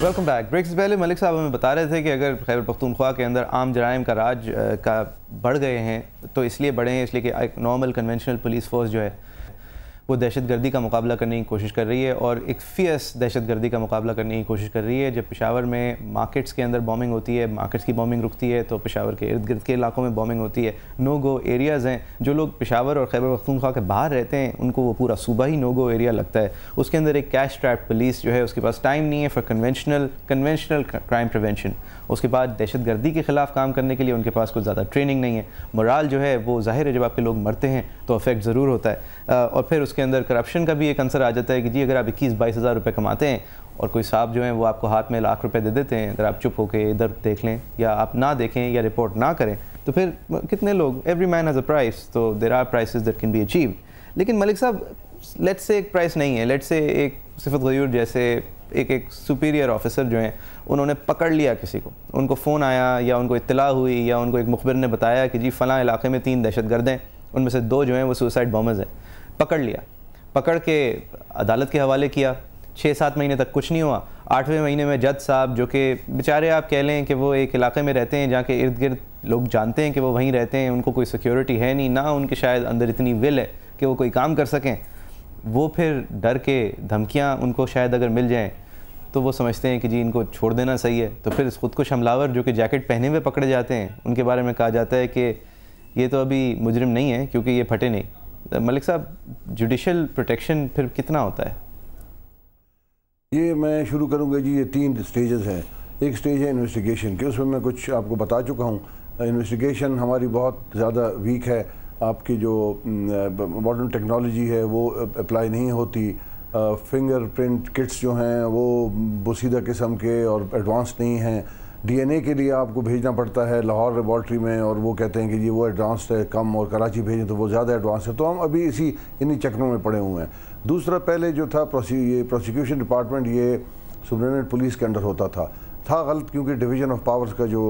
welcome back break से पहले मलिक साहब हमें बता रहे थे कि अगर खैबर पख्तूनख्वा के अंदर आम जराइम का राज का बढ़ गए हैं तो इसलिए बढ़े हैं इसलिए कि एक नॉर्मल कन्वेंशनल पुलिस फोर्स जो है वो दहशत गर्दी का मुकाबला करने की कोशिश कर रही है और एक फियस दहशत गर्दी का मुकाबला करने की कोशिश कर रही है जब पेशावर में मार्केट्स के अंदर बॉम्बिंग होती है मार्केट्स की बॉम्बिंग रुकती है तो पेशावर के इर्द गिर्द के इलाकों में बॉम्बिंग होती है नो गो एरियाज़ हैं जो लोग पेशावर और खैबर पख्तूनख्वा के बाहर रहते हैं उनको वो पूरा सूबा ही नो गो एरिया लगता है उसके अंदर एक कैश ट्रैप पुलिस जो है उसके पास टाइम नहीं है for conventional conventional crime prevention उसके बाद दहशत गर्दी के ख़िलाफ़ काम करने के लिए उनके पास कुछ ज़्यादा ट्रेनिंग नहीं है मोराल जो है वो जाहिर है जब आपके लोग मरते हैं तो अफेक्ट ज़रूर होता है और फिर उस उसके अंदर करप्शन का भी एक आंसर आ जाता है कि जी अगर आप इक्कीस बाईस हज़ार रुपये कमाते हैं और कोई साहब जो है वो आपको हाथ में लाख रुपए दे देते हैं अगर आप चुप होकर इधर देख लें या आप ना देखें या रिपोर्ट ना करें तो फिर कितने लोग every man has a price तो there are price that can be achieve लेकिन मलिक साहब लेट से एक प्राइस नहीं है लेट से एक सिफत गयूर जैसे एक एक सुपीरियर ऑफिसर जो हैं उन्होंने पकड़ लिया किसी को उनको फ़ोन आया या उनको इतला हुई या उनको एक मुखबिर ने बताया कि जी फ़लाँ इलाके में तीन दहशत गर्द हैं उनमें से दो जो हैं वो सुसाइड बॉम्बर्स हैं पकड़ लिया पकड़ के अदालत के हवाले किया छः सात महीने तक कुछ नहीं हुआ आठवें महीने में जज साहब जो कि बेचारे आप कह लें कि वो एक इलाके में रहते हैं जहाँ के इर्द गिर्द लोग जानते हैं कि वो वहीं रहते हैं उनको कोई सिक्योरिटी है नहीं ना उनके शायद अंदर इतनी विल है कि वो कोई काम कर सकें वो फिर डर के धमकियाँ उनको शायद अगर मिल जाएँ तो वो समझते हैं कि जी इनको छोड़ देना सही है तो फिर खुदकुश हमलावर जो कि जैकेट पहने हुए पकड़े जाते हैं उनके बारे में कहा जाता है कि ये तो अभी मुजरम नहीं है क्योंकि ये फटे नहीं मलिक साहब जुडिशल प्रोटेक्शन फिर कितना होता है ये मैं शुरू करूँगा जी ये तीन स्टेजेस हैं एक स्टेज है इन्वेस्टिगेशन की उसमें मैं कुछ आपको बता चुका हूँ इन्वेस्टिगेशन हमारी बहुत ज़्यादा वीक है आपकी जो मॉडर्न टेक्नोलॉजी है वो अप्लाई नहीं होती फिंगरप्रिंट किट्स जो हैं वो बसीदा किस्म के और एडवांस नहीं हैं डीएनए के लिए आपको भेजना पड़ता है लाहौर लेबॉर्ट्री में और वो कहते हैं कि जी वो एडवांस है कम और कराची भेजें तो वो ज़्यादा एडवांस है तो हम अभी इसी इन्हीं चक्रों में पड़े हुए हैं दूसरा पहले जो था ये प्रोसिक्यूशन डिपार्टमेंट ये सुप्रिटेंडेंट पुलिस के अंडर होता था था गलत क्योंकि डिवीज़न ऑफ पावर्स का जो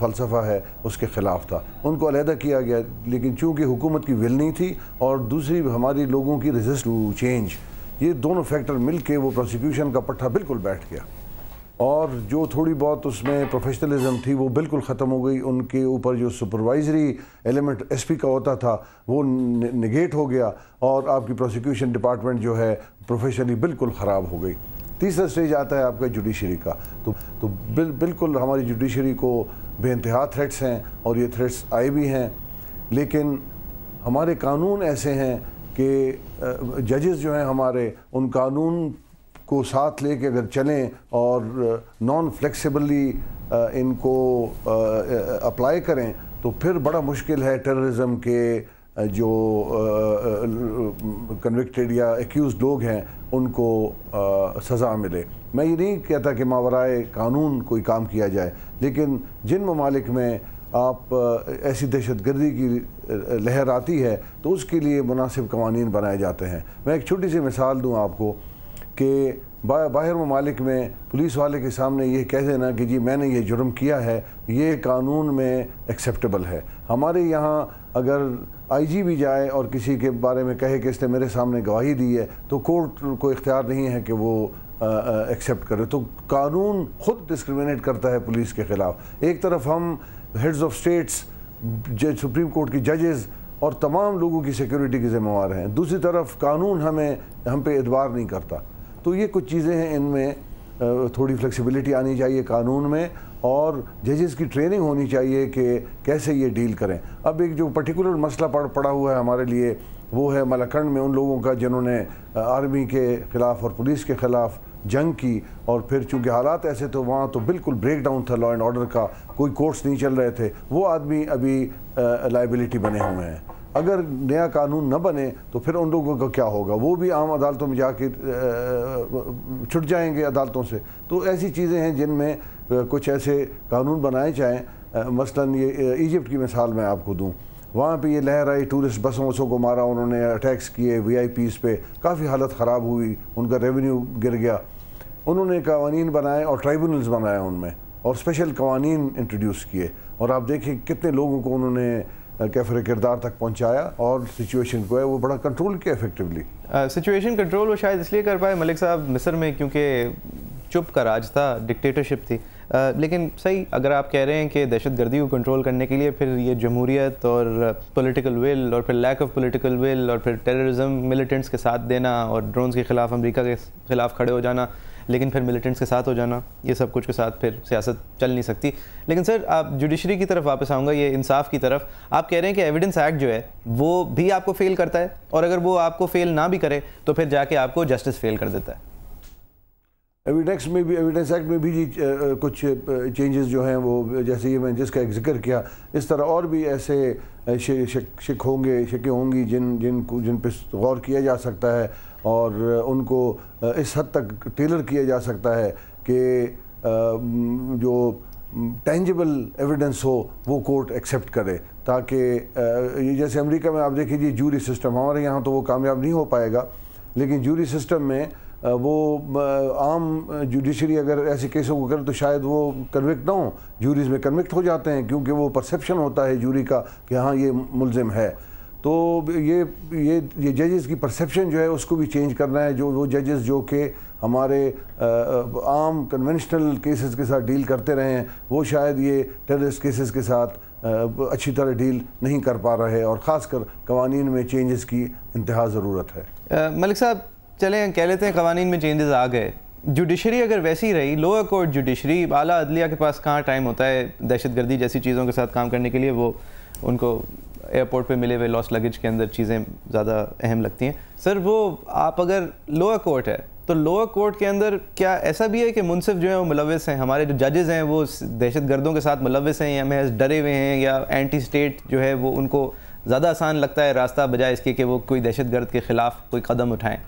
फ़लसफ़ा है उसके ख़िलाफ़ था उनको अलहदा किया गया लेकिन चूँकि हुकूमत की विल नहीं थी और दूसरी हमारी लोगों की रजिस्ट टू चेंज ये दोनों फैक्टर मिल के वो प्रोसिक्यूशन का पट्टा बिल्कुल बैठ गया और जो थोड़ी बहुत उसमें प्रोफेशनलिज्म थी वो बिल्कुल ख़त्म हो गई उनके ऊपर जो सुपरवाइजरी एलिमेंट एसपी का होता था वो निगेट हो गया और आपकी प्रोसिक्यूशन डिपार्टमेंट जो है प्रोफेशनली बिल्कुल ख़राब हो गई तीसरा स्टेज आता है आपका जुडिशरी का तो तो बिल, बिल्कुल हमारी जुडिशरी को बेानतहा थ्रेट्स हैं और ये थ्रेट्स आए भी हैं लेकिन हमारे कानून ऐसे हैं कि जजेस जो हैं हमारे उन कानून को साथ ले के अगर चलें और नॉन फ्लेक्सिबली इनको अप्लाई करें तो फिर बड़ा मुश्किल है टेररिज्म के जो कन्विक्टेड या एक्यूज लोग हैं उनको आ, सज़ा मिले मैं ये नहीं कहता कि मावराए कानून कोई काम किया जाए लेकिन जिन ममालिक में आप ऐसी दहशत गर्दी की लहर आती है तो उसके लिए मुनासिब कवानीन बनाए जाते हैं मैं एक छोटी सी मिसाल दूँ आपको कि बाहर ममालिक में पुलिस वाले के सामने ये कह देना कि जी मैंने ये जुर्म किया है ये कानून में एक्सेप्टेबल है हमारे यहाँ अगर आईजी भी जाए और किसी के बारे में कहे कि इसने मेरे सामने गवाही दी है तो कोर्ट को इख्तियार नहीं है कि वो एक्सेप्ट करे तो कानून ख़ुद डिस्क्रिमिनेट करता है पुलिस के ख़िलाफ़ एक तरफ हम heads of states supreme court की जजेज़ और तमाम लोगों की सिक्योरिटी के ज़िम्मेवार हैं दूसरी तरफ कानून हमें हम पे एतबार नहीं करता तो ये कुछ चीज़ें हैं इनमें थोड़ी फ्लेक्सिबिलिटी आनी चाहिए कानून में और जजेस की ट्रेनिंग होनी चाहिए कि कैसे ये डील करें अब एक जो पर्टिकुलर मसला पड़ पड़ा हुआ है हमारे लिए वो है मलखंड में उन लोगों का जिन्होंने आर्मी के ख़िलाफ़ और पुलिस के ख़िलाफ़ जंग की और फिर चूंकि हालात ऐसे थे वहाँ तो बिल्कुल ब्रेक डाउन था लॉ एंड ऑर्डर का कोई कोर्स नहीं चल रहे थे वो आदमी अभी लाइबिलिटी बने हुए हैं अगर नया कानून न बने तो फिर उन लोगों का क्या होगा वो भी आम अदालतों में जाके छुट जाएंगे अदालतों से तो ऐसी चीज़ें हैं जिनमें कुछ ऐसे कानून बनाए जाएँ मसलन ये इजिप्ट की मिसाल मैं आपको दूँ वहाँ पे ये लहर आई टूरिस्ट बसों वसों को मारा उन्होंने अटैक्स किए वी आई पीज़ पे काफ़ी हालत ख़राब हुई उनका रेवेन्यू गिर गया उन्होंने कवानीन बनाए और ट्राइबूनल्स बनाए उनमें और स्पेशल कवानीन इंट्रोड्यूस किए और आप देखें कितने लोगों को उन्होंने कैफर किरदार तक पहुँचाया और सिचुएशन को है वो बड़ा कंट्रोल किया इफेक्टिवली सिचुएशन कंट्रोल वो शायद इसलिए कर पाए मलिक साहब मिस्र में क्योंकि चुप का राज था डिक्टेटरशिप थी आ, लेकिन सही अगर आप कह रहे हैं कि दहशत गर्दी को कंट्रोल करने के लिए फिर ये जमहूरियत और पॉलिटिकल विल और फिर लैक ऑफ पॉलिटिकल विल और फिर टेररिज्म मिलिटेंट्स के साथ देना और ड्रोन्स के ख़िलाफ़ अमेरिका के ख़िलाफ़ खड़े हो जाना लेकिन फिर मिलिटेंट्स के साथ हो जाना ये सब कुछ के साथ फिर सियासत चल नहीं सकती लेकिन सर आप जुडिशरी की तरफ वापस आऊँगा ये इंसाफ की तरफ आप कह रहे हैं कि एविडेंस एक्ट जो है वो भी आपको फ़ेल करता है और अगर वो आपको फ़ेल ना भी करे तो फिर जाके आपको जस्टिस फेल कर देता है एविडेंस में भी एविडेंस एक्ट में भी जी कुछ चेंजेस जो हैं वो जैसे ये मैंने जिसका जिक्र किया इस तरह और भी ऐसे शिक होंगे शिकें होंगी जिन जिन जिन पर गौर किया जा सकता है और उनको इस हद तक टेलर किया जा सकता है कि जो टेंजिबल एविडेंस हो वो कोर्ट एक्सेप्ट करे ताकि जैसे अमेरिका में आप देखिए जूरी सिस्टम हमारे यहाँ तो वो कामयाब नहीं हो पाएगा लेकिन जूरी सिस्टम में वो आम जुडिशरी अगर ऐसे केसों को करे तो शायद वो कन्विक्ट ना हो जूरीज में कन्विक्ट हो जाते हैं क्योंकि वो परसेप्शन होता है जूरी का कि हाँ ये मुलजिम है तो ये ये ये जजेस की परसेप्शन जो है उसको भी चेंज करना है जो वो जजेस जो कि हमारे आम कन्वेंशनल केसेस के साथ डील करते रहे हैं वो शायद ये टेररिस्ट केसेस के साथ अच्छी तरह डील नहीं कर पा रहे और ख़ासकर कवानीन में चेंजेस की इंतहा ज़रूरत है मलिक साहब चलें कह लेते हैं कवानीन में चेंजेस आ गए जुडिशरी अगर वैसी रही लोअर कोर्ट जुडिशरी अला अदलिया के पास कहाँ टाइम होता है दहशतगर्दी जैसी चीज़ों के साथ काम करने के लिए वो उनको एयरपोर्ट पे मिले हुए लॉस लगेज के अंदर चीज़ें ज़्यादा अहम लगती हैं सर वो आप अगर लोअर कोर्ट है तो लोअर कोर्ट के अंदर क्या ऐसा भी है कि मुनसिफ जो है वो मुलविस हैं हमारे जो जजेज़ हैं वो दहशत गर्दों के साथ मुलविस हैं या महज डरे हुए हैं या एंटी स्टेट जो है वो उनको ज़्यादा आसान लगता है रास्ता बजाय इसके कि वो कोई दहशत गर्द के ख़िलाफ़ कोई कदम उठाएँ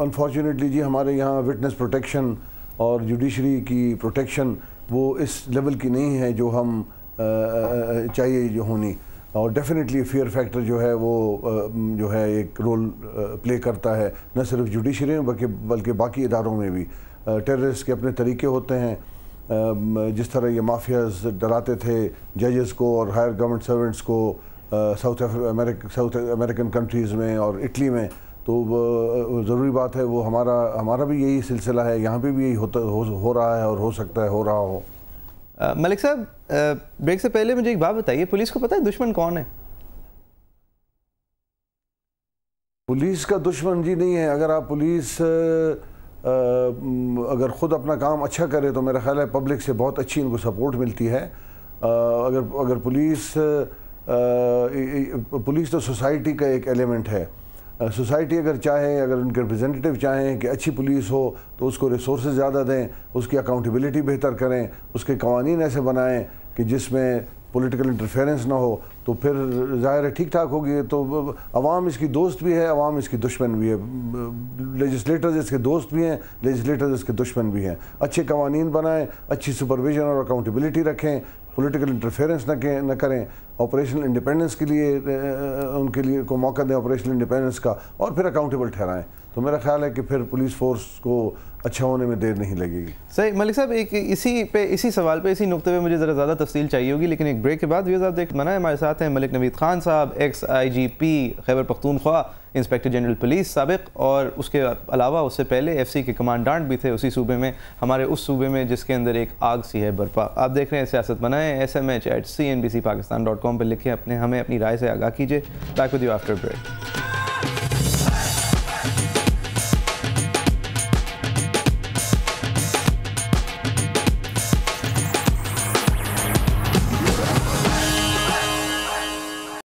अनफॉर्चुनेटली जी हमारे यहाँ विटनेस प्रोटेक्शन और जुडिशरी की प्रोटेक्शन वो इस लेवल की नहीं है जो हम चाहिए जो होनी और डेफिनेटली फियर फैक्टर जो है वो जो है एक रोल प्ले करता है न सिर्फ जुडिशरी में बल्कि बल्कि बाकी इदारों में भी टेररिस्ट के अपने तरीके होते हैं जिस तरह ये माफियाज डराते थे जजेस को और हायर गवर्नमेंट सर्वेंट्स को south America south American countries में और इटली में तो ज़रूरी बात है वो हमारा हमारा भी यही सिलसिला है यहाँ पर भी यही होता हो, हो रहा है और हो सकता है हो रहा हो मलिक साहब ब्रेक से पहले मुझे एक बात बताइए पुलिस को पता है दुश्मन कौन है पुलिस का दुश्मन जी नहीं है अगर आप पुलिस अगर ख़ुद अपना काम अच्छा करे तो मेरा ख्याल है पब्लिक से बहुत अच्छी इनको सपोर्ट मिलती है अगर अगर पुलिस पुलिस तो सोसाइटी का एक एलिमेंट है सोसाइटी अगर चाहे अगर उनके रिप्रेजेंटेटिव चाहें कि अच्छी पुलिस हो तो उसको रिसोर्स ज़्यादा दें उसकी अकाउंटेबिलिटी बेहतर करें उसके कवानीन ऐसे बनाएं कि जिसमें पॉलिटिकल इंटरफेरेंस ना हो तो फिर ज़ाहिर है ठीक ठाक होगी तो अवाम इसकी दोस्त भी है अवाम इसकी दुश्मन भी है लेजिस्लेटर्स इसके दोस्त भी हैं लेजिस्लेटर्स इसके दुश्मन भी हैं अच्छे कवानीन बनाएं अच्छी सुपरविजन और अकाउंटेबिलिटी रखें पॉलिटिकल इंटरफेरेंस ना करें ना करें ऑपरेशनल इंडिपेंडेंस के लिए उनके लिए को मौका दें ऑपरेशनल इंडिपेंडेंस का और फिर अकाउंटेबल ठहराएँ तो मेरा ख्याल है कि फिर पुलिस फोर्स को अच्छा होने में देर नहीं लगेगी सही मलिक साहब एक इसी पे इसी सवाल पे इसी नुकते पे मुझे ज़रा ज़्यादा तफसील चाहिए होगी लेकिन एक ब्रेक के बाद व्यू साहब देख मना है हमारे साथ हैं Malik Naveed Khan Sahab ex I G P Khyber Pakhtunkhwa inspector general police सबक और उसके अलावा उससे पहले एफ सी के कमांडांट भी थे उसी सूबे में हमारे उस सूबे में जिसके अंदर एक आग सी है बर्पा आप देख रहे हैं सियासत बनाएं S M H at C N B C Pakistan dot com पर लिखें अपने हमें अपनी राय से आगाह कीजिए back with you after break